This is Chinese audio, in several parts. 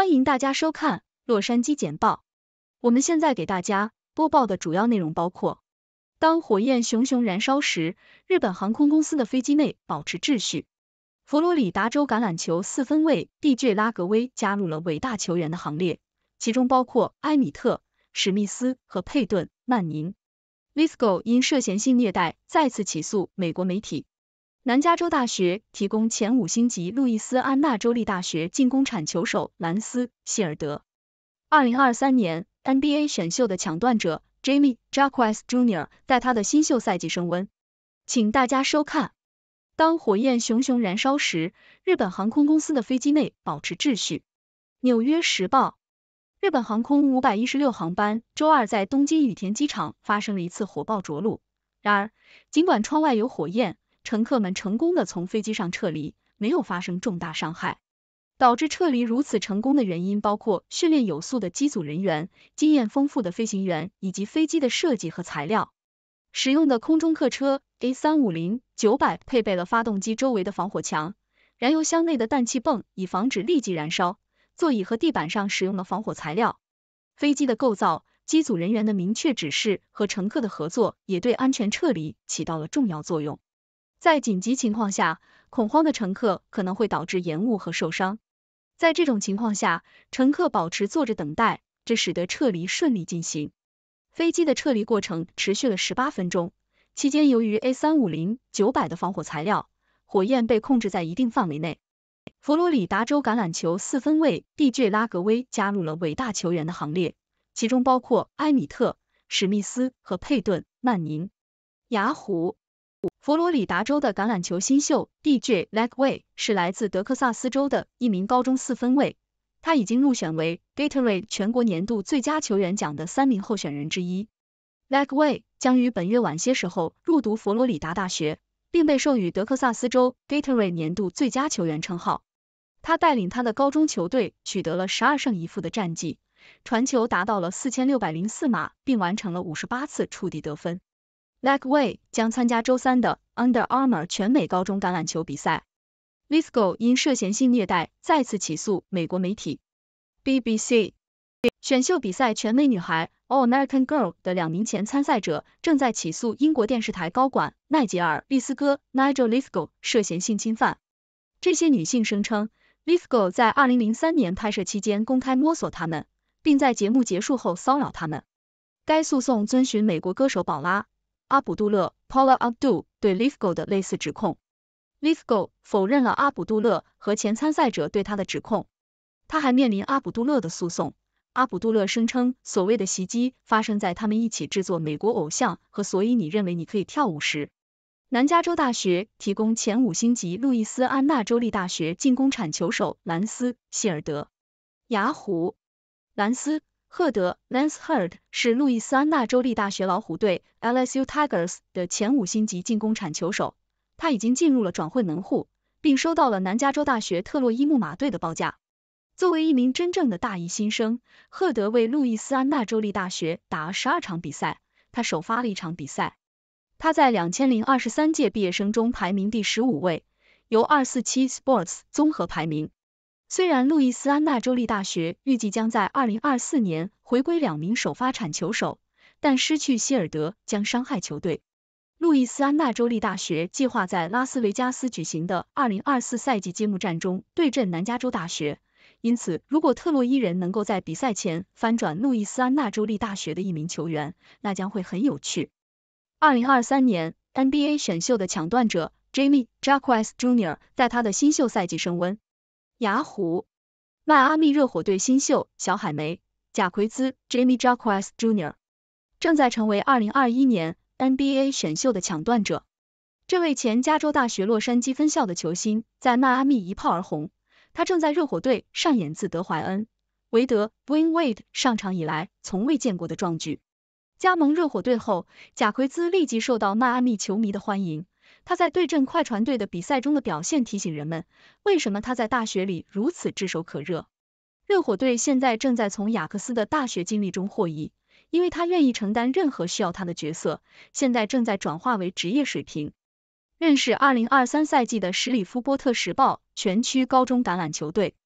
欢迎大家收看《洛杉矶简报》。我们现在给大家播报的主要内容包括：当火焰熊熊燃烧时，日本航空公司的飞机内保持秩序。佛罗里达州橄榄球四分卫 DJ 拉格威加入了伟大球员的行列，其中包括埃米特、史密斯和佩顿·曼宁。Visco 因涉嫌性虐待再次起诉美国媒体。南加州大学提供前五星级路易斯安那州立大学进攻产球手兰斯希尔德。二零二三年 NBA 选秀的抢断者 Jamie Jacques Jr. 在他的新秀赛季升温。请大家收看。当火焰熊熊燃烧时，日本航空公司的飞机内保持秩序。纽约时报，日本航空五百一十六航班周二在东京羽田机场发生了一次火爆着陆。然而，尽管窗外有火焰。乘客们成功的从飞机上撤离，没有发生重大伤害。导致撤离如此成功的原因包括训练有素的机组人员、经验丰富的飞行员以及飞机的设计和材料。使用的空中客车 A350-900 配备了发动机周围的防火墙、燃油箱内的氮气泵，以防止立即燃烧。座椅和地板上使用的防火材料。飞机的构造、机组人员的明确指示和乘客的合作也对安全撤离起到了重要作用。在紧急情况下，恐慌的乘客可能会导致延误和受伤。在这种情况下，乘客保持坐着等待，这使得撤离顺利进行。飞机的撤离过程持续了十八分钟，期间由于 A350-900 的防火材料，火焰被控制在一定范围内。佛罗里达州橄榄球四分卫 DJ 拉格威加入了伟大球员的行列，其中包括埃米特、史密斯和佩顿·曼宁。雅虎。佛罗里达州的橄榄球新秀 DJ l a g w a y 是来自德克萨斯州的一名高中四分卫，他已经入选为 Gatorade 全国年度最佳球员奖的三名候选人之一。l e g w a y 将于本月晚些时候入读佛罗里达大学，并被授予德克萨斯州 Gatorade 年度最佳球员称号。他带领他的高中球队取得了十二胜一负的战绩，传球达到了四千六百零四码，并完成了五十八次触地得分。Lake Way 将参加周三的 Under Armour 全美高中橄榄球比赛。Lisco 因涉嫌性虐待再次起诉美国媒体 BBC。选秀比赛《全美女孩》All American Girl 的两名前参赛者正在起诉英国电视台高管奈杰尔·利斯哥 Nigel Lisco，涉嫌性侵犯。这些女性声称，Lisco 在2003年拍摄期间公开摸索她们，并在节目结束后骚扰她们。该诉讼遵循美国歌手宝拉。阿卜杜勒 Paula Abdul 对 Lisco 的类似指控，Lisco 否认了阿卜杜勒和前参赛者对他的指控。他还面临阿卜杜勒的诉讼。阿卜杜勒声称，所谓的袭击发生在他们一起制作《美国偶像》和所以你认为你可以跳舞时。南加州大学提供前五星级路易斯安那州立大学进攻铲球手兰斯希尔德。雅虎，兰斯。赫德 （Lance h e r d 是路易斯安那州立大学老虎队 （LSU Tigers） 的前五星级进攻铲球手，他已经进入了转会门户，并收到了南加州大学特洛伊木马队的报价。作为一名真正的大一新生，赫德为路易斯安那州立大学打了十二场比赛，他首发了一场比赛。他在两千零二十三届毕业生中排名第十五位，由二四七 Sports 综合排名。虽然路易斯安那州立大学预计将在二零二四年回归两名首发产球手，但失去希尔德将伤害球队。路易斯安那州立大学计划在拉斯维加斯举行的二零二四赛季揭幕战中对阵南加州大学，因此如果特洛伊人能够在比赛前翻转路易斯安那州立大学的一名球员，那将会很有趣。二零二三年 NBA 选秀的抢断者 Jamie Jacques Jr. 在他的新秀赛季升温。雅虎，迈阿密热火队新秀小海梅贾奎兹 （Jimmy j a q u e s Jr.） 正在成为2021年 NBA 选秀的抢断者。这位前加州大学洛杉矶分校的球星在迈阿密一炮而红，他正在热火队上演自德怀恩韦德 w i n Wade） 上场以来从未见过的壮举。加盟热火队后，贾奎兹立即受到迈阿密球迷的欢迎。他在对阵快船队的比赛中的表现提醒人们，为什么他在大学里如此炙手可热。热火队现在正在从雅克斯的大学经历中获益，因为他愿意承担任何需要他的角色。现在正在转化为职业水平。认识二零二三赛季的史里夫波特时报全区高中橄榄球队。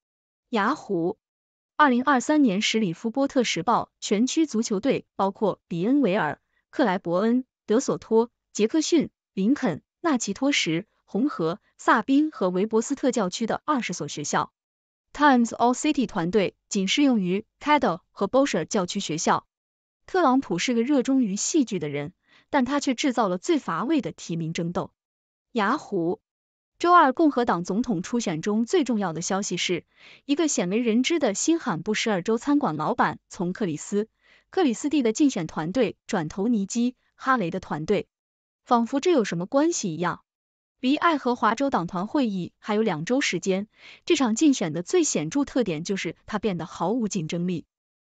雅虎二零二三年史里夫波特时报全区足球队包括比恩维尔、克莱伯恩、德索托、杰克逊、林肯。纳奇托什、红河、萨宾和维伯斯特教区的二十所学校。Times All City 团队仅适用于 Caddo 和 b o s h e r 教区学校。特朗普是个热衷于戏剧的人，但他却制造了最乏味的提名争斗。雅虎周二，共和党总统初选中最重要的消息是一个鲜为人知的新罕布什尔州餐馆老板从克里斯·克里斯蒂的竞选团队转投尼基·哈雷的团队。仿佛这有什么关系一样。离爱荷华州党团会议还有两周时间，这场竞选的最显著特点就是它变得毫无竞争力。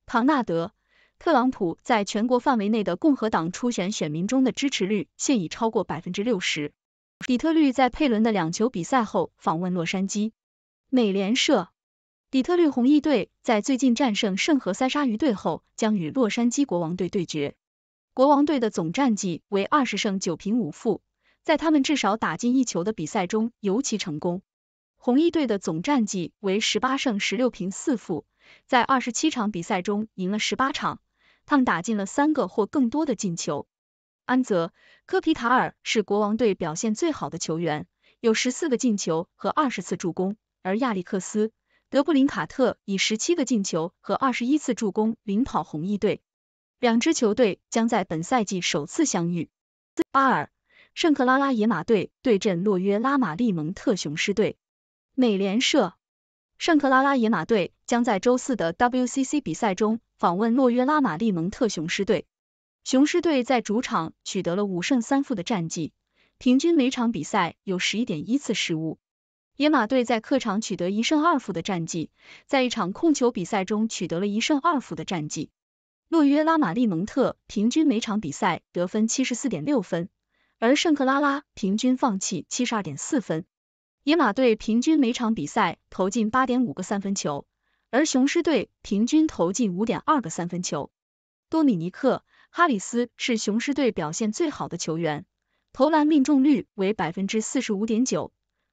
唐纳德·特朗普在全国范围内的共和党初选选民中的支持率现已超过百分之六十。底特律在佩伦的两球比赛后访问洛杉矶。美联社。底特律红翼队在最近战胜圣何塞鲨鱼队后，将与洛杉矶国王队对决。国王队的总战绩为二十胜九平五负，在他们至少打进一球的比赛中尤其成功。红衣队的总战绩为十八胜十六平四负，在二十七场比赛中赢了十八场，他们打进了三个或更多的进球。安泽科皮塔尔是国王队表现最好的球员，有十四个进球和二十次助攻，而亚历克斯德布林卡特以十七个进球和二十一次助攻领跑红衣队。两支球队将在本赛季首次相遇。巴尔圣克拉拉野马队对阵洛约拉马利蒙特雄狮队。美联社。圣克拉拉野马队将在周四的 WCC 比赛中访问洛约拉马利蒙特雄狮队。雄狮队在主场取得了五胜三负的战绩，平均每场比赛有十一点一次失误。野马队在客场取得一胜二负的战绩，在一场控球比赛中取得了一胜二负的战绩。约拉玛利蒙特平均每场比赛得分七十四点六分，而圣克拉拉平均放弃七十二点四分。野马队平均每场比赛投进八点五个三分球，而雄狮队平均投进五点二个三分球。多米尼克·哈里斯是雄狮队表现最好的球员，投篮命中率为百分之四十五点九，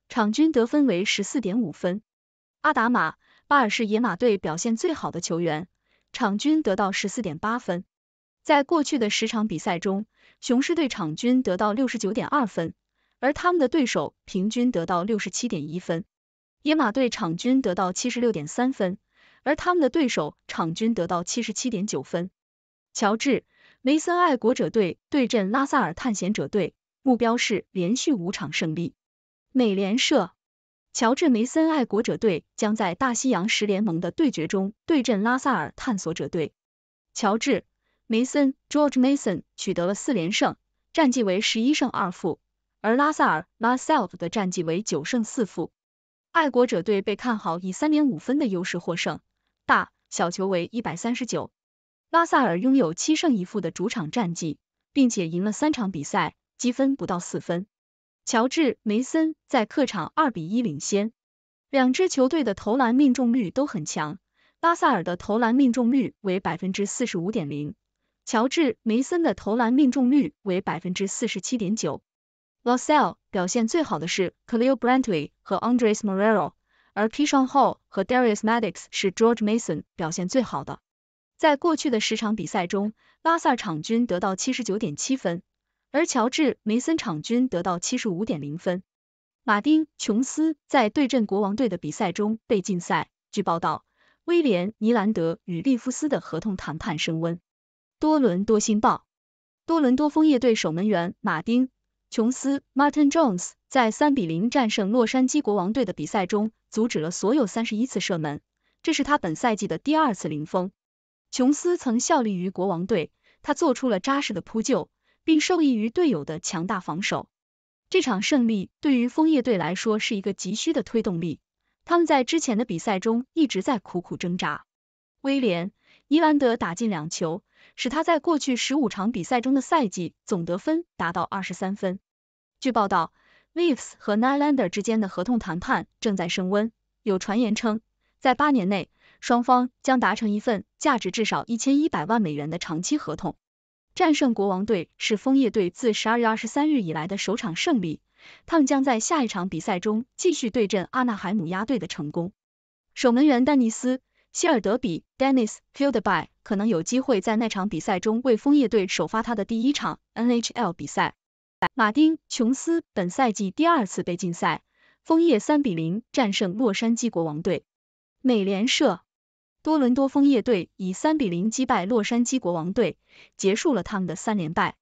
场均得分为十四点五分。阿达玛·巴尔是野马队表现最好的球员。场均得到十四点八分，在过去的十场比赛中，雄狮队场均得到六十九点二分，而他们的对手平均得到六十七点一分。野马队场均得到七十六点三分，而他们的对手场均得到七十七点九分。乔治·梅森爱国者队对阵拉萨尔探险者队，目标是连续五场胜利。美联社。乔治梅森爱国者队将在大西洋十联盟的对决中对阵拉萨尔探索者队。乔治梅森 George Mason 取得了四连胜，战绩为十一胜二负，而拉萨尔 m a s e l 的战绩为九胜四负。爱国者队被看好以三点五分的优势获胜，大小球为一百三十九。拉萨尔拥有七胜一负的主场战绩，并且赢了三场比赛，积分不到四分。乔治·梅森在客场二比一领先，两支球队的投篮命中率都很强。拉塞尔的投篮命中率为百分之四十五点零，乔治·梅森的投篮命中率为百分之四十七点九。l o s e l l 表现最好的是 Cleo Brantley 和 Andres m o r e r o 而 P. l 后和 Darius Maddox 是 George Mason 表现最好的。在过去的十场比赛中，拉萨场均得到七十九点七分。而乔治·梅森场均得到七十五点零分。马丁·琼斯在对阵国王队的比赛中被禁赛。据报道，威廉·尼兰德与利夫斯的合同谈判升温。多伦多新报：多伦多枫叶队守门员马丁·琼斯 （Martin Jones） 在三比零战胜洛杉矶国王队的比赛中阻止了所有三十一次射门，这是他本赛季的第二次零封。琼斯曾效力于国王队，他做出了扎实的扑救。并受益于队友的强大防守，这场胜利对于枫叶队来说是一个急需的推动力。他们在之前的比赛中一直在苦苦挣扎。威廉·伊兰德打进两球，使他在过去十五场比赛中的赛季总得分达到二十三分。据报道 l e a v e s 和 Nylander 之间的合同谈判正在升温，有传言称，在八年内，双方将达成一份价值至少一千一百万美元的长期合同。战胜国王队是枫叶队自十二月二十三日以来的首场胜利，他们将在下一场比赛中继续对阵阿纳海姆鸭队的成功。守门员丹尼斯·希尔德比 （Dennis Hildeby） 可能有机会在那场比赛中为枫叶队首发他的第一场 NHL 比赛。马丁·琼斯本赛季第二次被禁赛。枫叶三比零战胜洛杉矶国王队。美联社。多伦多枫叶队以三比零击败洛杉矶国王队，结束了他们的三连败。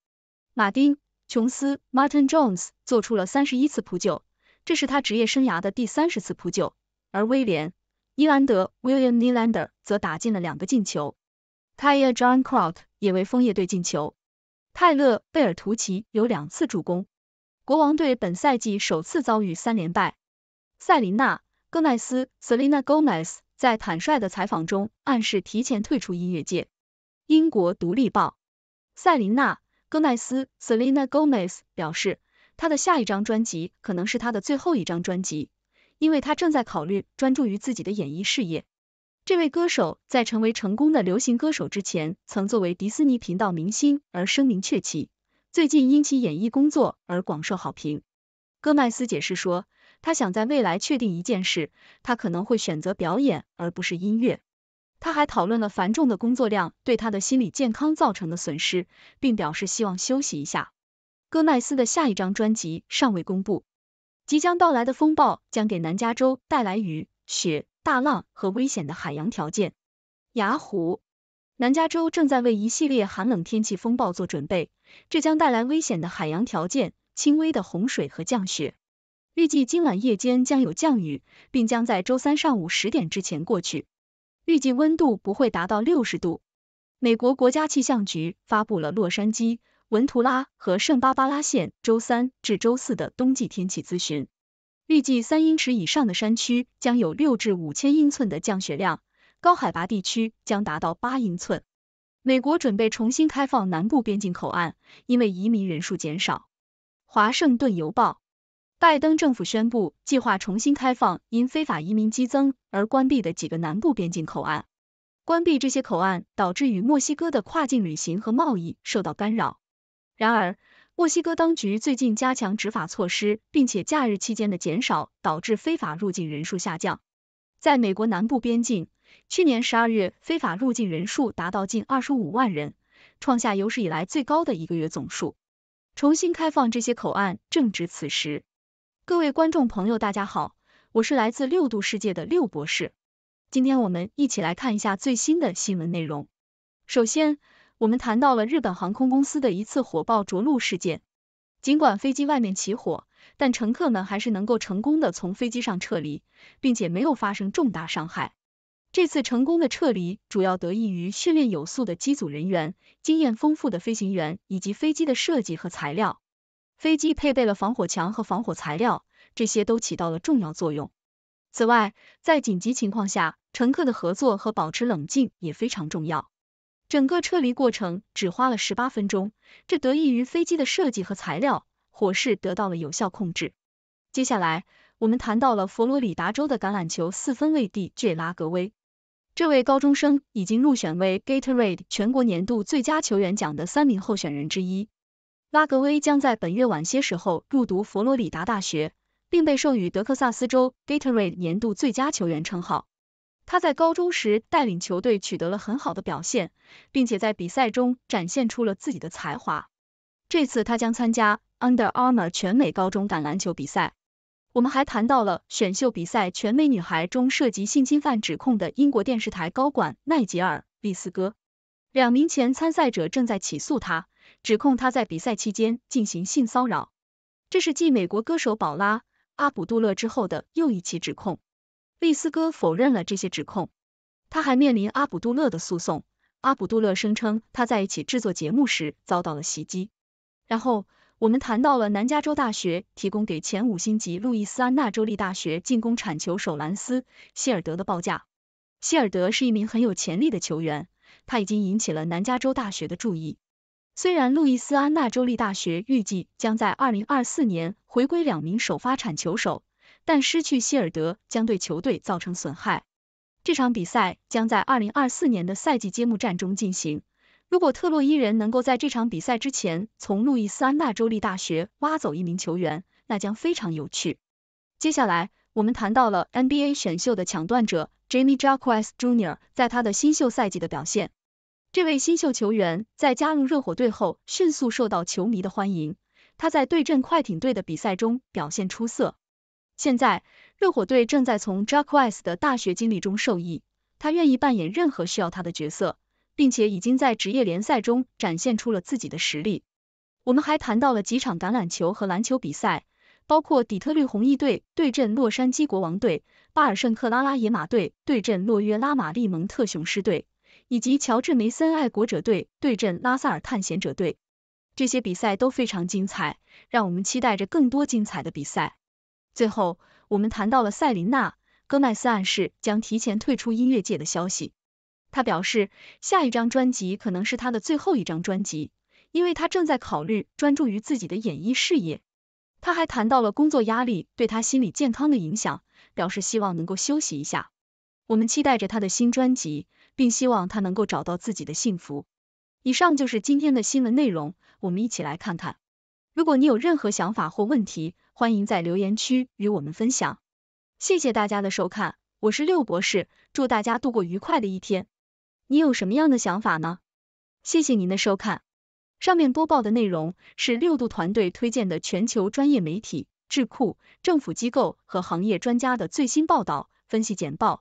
马丁·琼斯 （Martin Jones） 做出了三十一次扑救，这是他职业生涯的第三十次扑救。而威廉·伊兰德 （William Nylander） 则打进了两个进球。k t a y a John Crot） u 也为枫叶队进球。泰勒·贝尔图奇有两次助攻。国王队本赛季首次遭遇三连败。塞琳娜·戈麦斯 （Selena Gomez）。在坦率的采访中，暗示提前退出音乐界。英国独立报，塞琳娜·戈麦斯 （Selena Gomez） 表示，她的下一张专辑可能是她的最后一张专辑，因为她正在考虑专注于自己的演艺事业。这位歌手在成为成功的流行歌手之前，曾作为迪士尼频道明星而声名鹊起。最近因其演艺工作而广受好评。戈麦斯解释说。他想在未来确定一件事，他可能会选择表演而不是音乐。他还讨论了繁重的工作量对他的心理健康造成的损失，并表示希望休息一下。戈麦斯的下一张专辑尚未公布。即将到来的风暴将给南加州带来雨雪、大浪和危险的海洋条件。雅虎，南加州正在为一系列寒冷天气风暴做准备，这将带来危险的海洋条件、轻微的洪水和降雪。预计今晚夜间将有降雨，并将在周三上午十点之前过去。预计温度不会达到六十度。美国国家气象局发布了洛杉矶、文图拉和圣巴巴拉县周三至周四的冬季天气咨询。预计三英尺以上的山区将有六至五千英寸的降雪量，高海拔地区将达到八英寸。美国准备重新开放南部边境口岸，因为移民人数减少。华盛顿邮报。拜登政府宣布计划重新开放因非法移民激增而关闭的几个南部边境口岸。关闭这些口岸导致与墨西哥的跨境旅行和贸易受到干扰。然而，墨西哥当局最近加强执法措施，并且假日期间的减少导致非法入境人数下降。在美国南部边境，去年十二月非法入境人数达到近二十五万人，创下有史以来最高的一个月总数。重新开放这些口岸正值此时。各位观众朋友，大家好，我是来自六度世界的六博士。今天我们一起来看一下最新的新闻内容。首先，我们谈到了日本航空公司的一次火爆着陆事件。尽管飞机外面起火，但乘客们还是能够成功的从飞机上撤离，并且没有发生重大伤害。这次成功的撤离主要得益于训练有素的机组人员、经验丰富的飞行员以及飞机的设计和材料。飞机配备了防火墙和防火材料，这些都起到了重要作用。此外，在紧急情况下，乘客的合作和保持冷静也非常重要。整个撤离过程只花了十八分钟，这得益于飞机的设计和材料，火势得到了有效控制。接下来，我们谈到了佛罗里达州的橄榄球四分卫地 j 拉格威，这位高中生已经入选为 Gatorade 全国年度最佳球员奖的三名候选人之一。拉格威将在本月晚些时候入读佛罗里达大学，并被授予德克萨斯州 Gatorade 年度最佳球员称号。他在高中时带领球队取得了很好的表现，并且在比赛中展现出了自己的才华。这次他将参加 Under Armour 全美高中橄榄球比赛。我们还谈到了选秀比赛全美女孩中涉及性侵犯指控的英国电视台高管奈杰尔·利斯哥，两名前参赛者正在起诉他。指控他在比赛期间进行性骚扰，这是继美国歌手宝拉·阿卜杜勒之后的又一起指控。利斯哥否认了这些指控，他还面临阿卜杜勒的诉讼。阿卜杜勒声称他在一起制作节目时遭到了袭击。然后我们谈到了南加州大学提供给前五星级路易斯安那州立大学进攻铲球手兰斯·希尔德的报价。希尔德是一名很有潜力的球员，他已经引起了南加州大学的注意。虽然路易斯安那州立大学预计将在2024年回归两名首发铲球手，但失去希尔德将对球队造成损害。这场比赛将在2024年的赛季揭幕战中进行。如果特洛伊人能够在这场比赛之前从路易斯安那州立大学挖走一名球员，那将非常有趣。接下来，我们谈到了 NBA 选秀的抢断者 Jimmy j o k u e s Jr. 在他的新秀赛季的表现。这位新秀球员在加入热火队后迅速受到球迷的欢迎。他在对阵快艇队的比赛中表现出色。现在，热火队正在从 j a c k w i s 的大学经历中受益。他愿意扮演任何需要他的角色，并且已经在职业联赛中展现出了自己的实力。我们还谈到了几场橄榄球和篮球比赛，包括底特律红翼队对阵洛杉矶国王队、巴尔圣克拉拉野马队对阵洛约拉马利蒙特雄狮队。以及乔治梅森爱国者队对阵拉萨尔探险者队，这些比赛都非常精彩，让我们期待着更多精彩的比赛。最后，我们谈到了塞琳娜·戈麦斯暗示将提前退出音乐界的消息。他表示，下一张专辑可能是他的最后一张专辑，因为他正在考虑专注于自己的演艺事业。他还谈到了工作压力对他心理健康的影响，表示希望能够休息一下。我们期待着他的新专辑。并希望他能够找到自己的幸福。以上就是今天的新闻内容，我们一起来看看。如果你有任何想法或问题，欢迎在留言区与我们分享。谢谢大家的收看，我是六博士，祝大家度过愉快的一天。你有什么样的想法呢？谢谢您的收看。上面播报的内容是六度团队推荐的全球专业媒体、智库、政府机构和行业专家的最新报道、分析简报。